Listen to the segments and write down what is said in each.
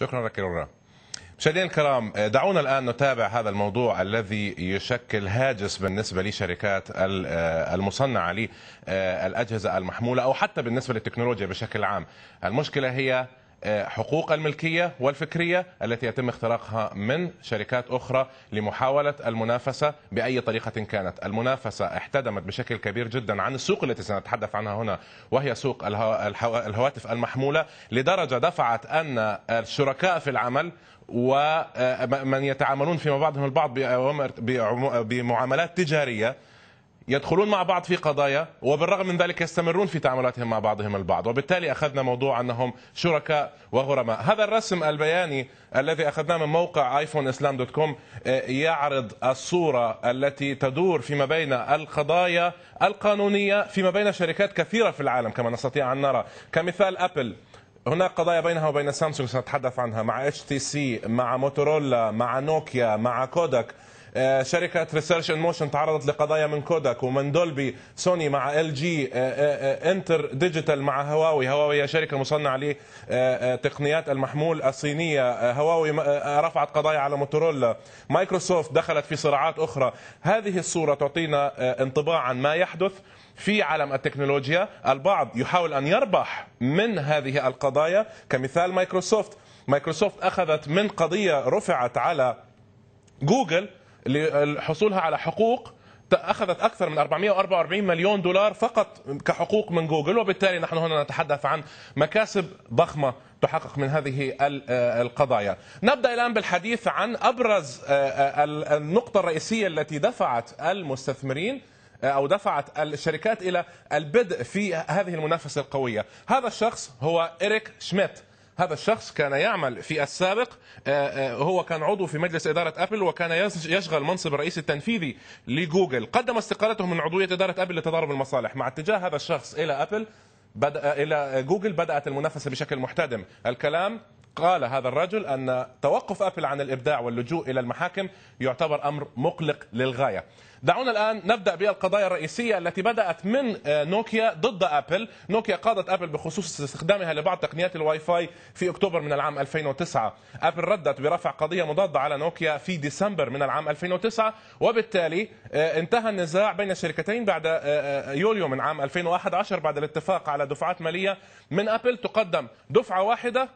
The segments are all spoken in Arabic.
شكرا لك يا مشاهدينا الكرام دعونا الآن نتابع هذا الموضوع الذي يشكل هاجس بالنسبة لشركات آه، المصنعة للأجهزة المحمولة أو حتى بالنسبة للتكنولوجيا بشكل عام المشكلة هي حقوق الملكية والفكرية التي يتم اختراقها من شركات أخرى لمحاولة المنافسة بأي طريقة كانت المنافسة احتدمت بشكل كبير جدا عن السوق التي سنتحدث عنها هنا وهي سوق الهواتف المحمولة لدرجة دفعت أن الشركاء في العمل ومن آه، يتعاملون فيما بعضهم البعض بمعاملات تجارية يدخلون مع بعض في قضايا وبالرغم من ذلك يستمرون في تعاملاتهم مع بعضهم البعض وبالتالي أخذنا موضوع أنهم شركاء وغرماء هذا الرسم البياني الذي أخذناه من موقع ايفون اسلام دوت كوم آه، يعرض الصورة التي تدور فيما بين القضايا القانونية فيما بين شركات كثيرة في العالم كما نستطيع أن نرى كمثال أبل هناك قضايا بينها وبين سامسونج سنتحدث عنها مع اتش تي سي مع موتورولا مع نوكيا مع كودك آه، شركه ريسيرش ان موشن تعرضت لقضايا من كوداك ومن دولبي سوني مع ال جي انتر ديجيتال مع هواوي هواوي هي شركه مصنعه لتقنيات آه، آه، المحمول الصينيه هواوي رفعت قضايا على موتورولا مايكروسوفت دخلت في صراعات اخرى هذه الصوره تعطينا انطباع عن ما يحدث في عالم التكنولوجيا البعض يحاول ان يربح من هذه القضايا كمثال مايكروسوفت مايكروسوفت اخذت من قضيه رفعت على جوجل لحصولها على حقوق اخذت اكثر من 444 مليون دولار فقط كحقوق من جوجل وبالتالي نحن هنا نتحدث عن مكاسب ضخمه تحقق من هذه آه، القضايا. نبدا الان بالحديث عن ابرز آه، آه، النقطه الرئيسيه التي دفعت المستثمرين او دفعت الشركات الى البدء في هذه المنافسه القويه. هذا الشخص هو إريك شميت هذا الشخص كان يعمل في السابق آه، آه، هو كان عضو في مجلس إدارة أبل وكان يشغل منصب الرئيس التنفيذي لجوجل قدم استقالته من عضوية إدارة أبل لتضارب المصالح مع اتجاه هذا الشخص إلى أبل بدأ إلى جوجل بدأت المنافسة بشكل محتدم الكلام قال هذا الرجل أن توقف أبل عن الإبداع واللجوء إلى المحاكم يعتبر أمر مقلق للغاية دعونا الآن نبدأ بالقضايا الرئيسية التي بدأت من آه، نوكيا ضد أبل نوكيا قادت أبل بخصوص استخدامها لبعض تقنيات الواي فاي في أكتوبر من العام 2009 أبل ردت برفع قضية مضادة على نوكيا في ديسمبر من العام 2009 وبالتالي آه، انتهى النزاع بين الشركتين بعد آه، يوليو من عام 2011 بعد الاتفاق على دفعات مالية من أبل تقدم دفعة واحدة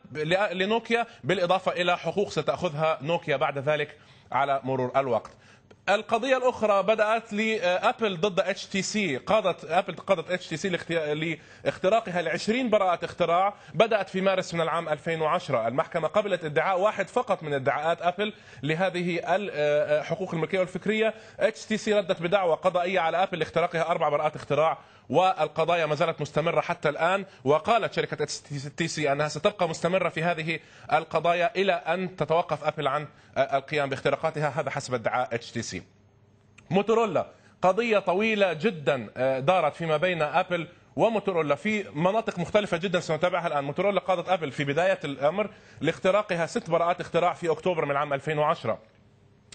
لنوكيا بالإضافة إلى حقوق ستأخذها نوكيا بعد ذلك على مرور الوقت القضية الأخرى بدأت لأبل آه، ضد اتش تي سي، قادت أبل قادت اتش تي سي لاختراقها ل 20 براءة اختراع بدأت في مارس من العام 2010، المحكمة قبلت ادعاء واحد فقط من ادعاءات أبل لهذه الحقوق آه، آه، الملكية والفكرية، اتش تي سي ردت بدعوى قضائية على أبل لاختراقها أربع براءات اختراع والقضايا ما زالت مستمرة حتى الآن وقالت شركة اتش تي سي أنها ستبقى مستمرة في هذه القضايا إلى أن تتوقف أبل عن القيام باختراقاتها هذا حسب ادعاء اتش تي سي. موتورولا قضية طويلة جدا آه، دارت فيما بين أبل وموتورولا في مناطق مختلفة جدا سنتابعها الآن موتورولا قادت أبل في بداية الأمر لاختراقها ست براءات اختراع في أكتوبر من عام 2010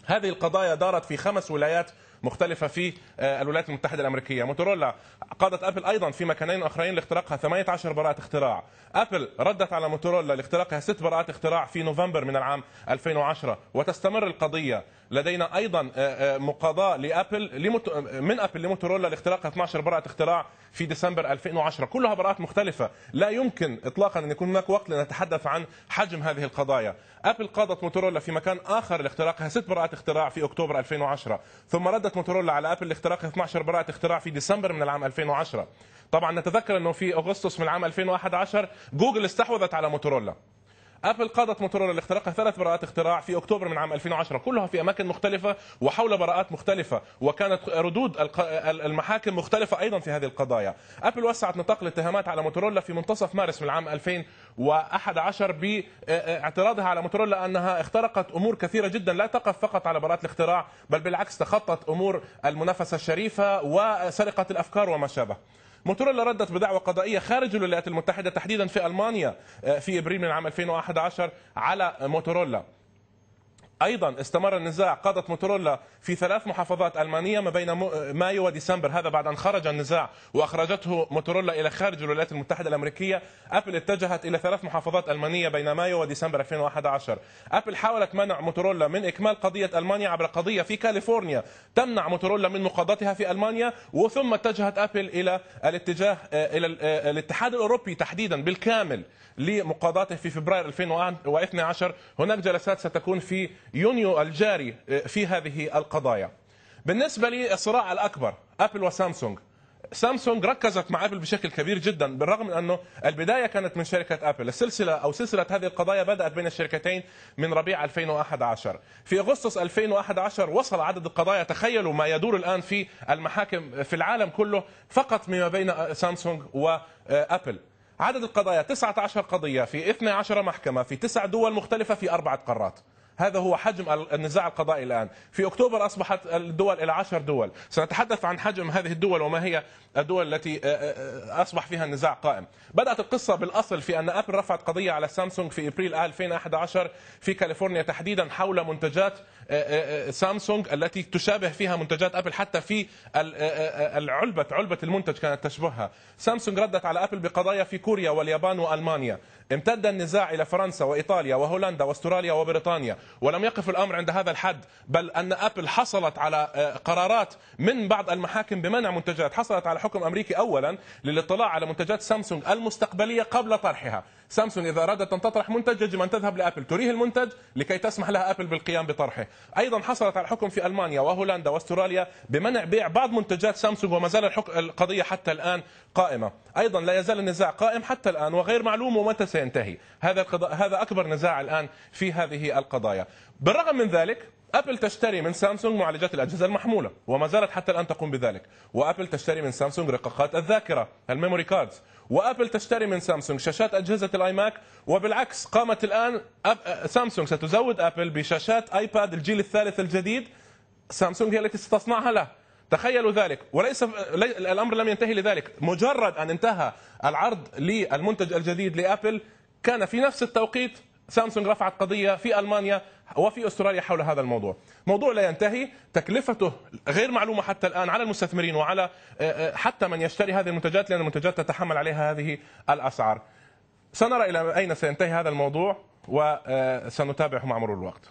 هذه القضايا دارت في خمس ولايات مختلفه في آه، الولايات المتحده الامريكيه موتورولا قادت ابل ايضا في مكانين اخرين لاختراقها 18 براءه اختراع ابل ردت على موتورولا لاختراقها ست براءات اختراع في نوفمبر من العام 2010 وتستمر القضيه لدينا ايضا آه، آه، مقاضاه لابل من ابل لموتورولا لاختراقها 12 براءه اختراع في ديسمبر 2010 كلها براءات مختلفه لا يمكن اطلاقا ان يكون هناك وقت لنتحدث عن حجم هذه القضايا ابل قاضت موتورولا في مكان اخر لاختراقها ست براءات اختراع في اكتوبر 2010 ثم ردت عرضت موتورولا على ابل اختراق 12 براءة اختراع في ديسمبر من العام 2010 طبعا نتذكر انه في اغسطس من العام 2011 جوجل استحوذت على موتورولا ابل قادت موتورولا لاختراق ثلاث براءات اختراع في اكتوبر من عام 2010 كلها في اماكن مختلفه وحول براءات مختلفه وكانت ردود المحاكم مختلفه ايضا في هذه القضايا ابل وسعت نطاق الاتهامات على موتورولا في منتصف مارس من العام 2000 و11 باعتراضها على موتورولا أنها اخترقت أمور كثيرة جدا لا تقف فقط على براءة الاختراع بل بالعكس تخطت أمور المنافسة الشريفة وسرقة الأفكار وما شابه موتورولا ردت بدعوى قضائية خارج الولايات المتحدة تحديدا في ألمانيا آه، في إبريل من عام 2011 على موتورولا ايضا استمر النزاع قادت موتورولا في ثلاث محافظات المانيه ما بين مايو وديسمبر هذا بعد ان خرج النزاع واخرجته موتورولا الى خارج الولايات المتحده الامريكيه ابل اتجهت الى ثلاث محافظات المانيه بين مايو وديسمبر 2011 ابل حاولت منع موتورولا من اكمال قضيه المانيا عبر قضيه في كاليفورنيا تمنع موتورولا من مقاضتها في المانيا وثم اتجهت ابل الى الاتجاه آه، الى آه، الاتحاد الاوروبي تحديدا بالكامل لمقاضاته في فبراير 2012 هناك جلسات ستكون في يونيو الجاري آه، في هذه القضايا بالنسبة للصراع الأكبر أبل وسامسونج سامسونج ركزت مع ابل بشكل كبير جدا بالرغم من انه البدايه كانت من شركه ابل، السلسله او سلسله هذه القضايا بدات بين الشركتين من ربيع 2011. في اغسطس 2011 وصل عدد القضايا تخيلوا ما يدور الان في المحاكم في العالم كله فقط فيما بين سامسونج آه، وابل. آه، عدد القضايا 19 قضيه في 12 محكمه في 9 دول مختلفه في اربعه قارات. هذا هو حجم النزاع القضائي الآن في أكتوبر أصبحت الدول إلى عشر دول سنتحدث عن حجم هذه الدول وما هي الدول التي آه، آه، أصبح فيها النزاع قائم بدأت القصة بالأصل في أن أبل رفعت قضية على سامسونج في إبريل 2011 في كاليفورنيا تحديدا حول منتجات آه، سامسونج التي تشابه فيها منتجات أبل حتى في العلبة علبة المنتج كانت تشبهها سامسونج ردت على أبل بقضايا في كوريا واليابان وألمانيا امتد النزاع إلى فرنسا وإيطاليا وهولندا واستراليا وبريطانيا ولم يقف الأمر عند هذا الحد بل أن أبل حصلت على آه، قرارات من بعض المحاكم بمنع منتجات حصلت على حكم أمريكي أولا للاطلاع على منتجات سامسونج المستقبلية قبل طرحها سامسونج اذا ارادت ان تطرح منتج يجب ان تذهب لابل تريه المنتج لكي تسمح لها ابل بالقيام بطرحه ايضا حصلت على حكم في المانيا وهولندا واستراليا بمنع بيع بعض منتجات سامسونج وما زال القضيه حتى الان قائمه ايضا لا يزال النزاع قائم حتى الان وغير معلوم ومتى سينتهي هذا القض... هذا اكبر نزاع الان في هذه القضايا بالرغم من ذلك ابل تشتري من سامسونج معالجات الاجهزه المحموله وما زالت حتى الان تقوم بذلك وابل تشتري من سامسونج رقاقات الذاكره الميموري كاردز وابل تشتري من سامسونج شاشات اجهزه الاي ماك وبالعكس قامت الان سامسونج ستزود ابل بشاشات ايباد الجيل الثالث الجديد سامسونج هي التي ستصنعها له تخيلوا ذلك وليس الامر لم ينتهي لذلك مجرد ان انتهى العرض للمنتج الجديد لابل كان في نفس التوقيت سامسونج رفعت قضيه في المانيا وفي استراليا حول هذا الموضوع. موضوع لا ينتهي، تكلفته غير معلومه حتى الان على المستثمرين وعلى آه، آه، حتى من يشتري هذه المنتجات لان المنتجات تتحمل عليها هذه الاسعار. سنرى الى اين سينتهي هذا الموضوع وسنتابعه آه، مع مرور الوقت.